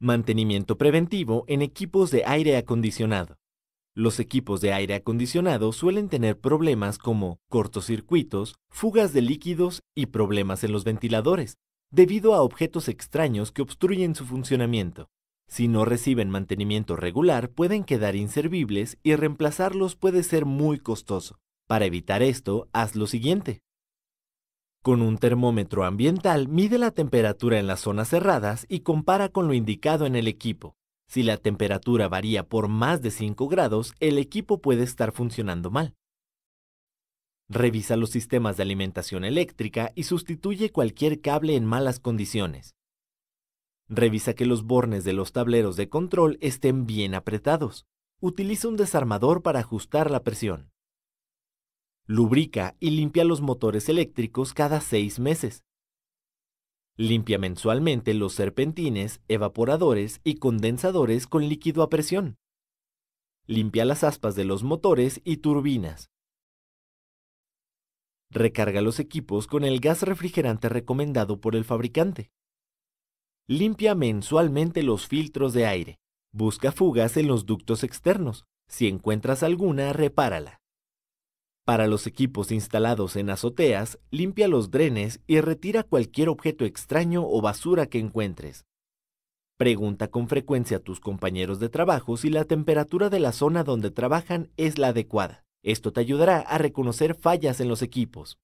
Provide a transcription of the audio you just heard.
Mantenimiento preventivo en equipos de aire acondicionado. Los equipos de aire acondicionado suelen tener problemas como cortocircuitos, fugas de líquidos y problemas en los ventiladores, debido a objetos extraños que obstruyen su funcionamiento. Si no reciben mantenimiento regular, pueden quedar inservibles y reemplazarlos puede ser muy costoso. Para evitar esto, haz lo siguiente. Con un termómetro ambiental mide la temperatura en las zonas cerradas y compara con lo indicado en el equipo. Si la temperatura varía por más de 5 grados, el equipo puede estar funcionando mal. Revisa los sistemas de alimentación eléctrica y sustituye cualquier cable en malas condiciones. Revisa que los bornes de los tableros de control estén bien apretados. Utiliza un desarmador para ajustar la presión. Lubrica y limpia los motores eléctricos cada seis meses. Limpia mensualmente los serpentines, evaporadores y condensadores con líquido a presión. Limpia las aspas de los motores y turbinas. Recarga los equipos con el gas refrigerante recomendado por el fabricante. Limpia mensualmente los filtros de aire. Busca fugas en los ductos externos. Si encuentras alguna, repárala. Para los equipos instalados en azoteas, limpia los drenes y retira cualquier objeto extraño o basura que encuentres. Pregunta con frecuencia a tus compañeros de trabajo si la temperatura de la zona donde trabajan es la adecuada. Esto te ayudará a reconocer fallas en los equipos.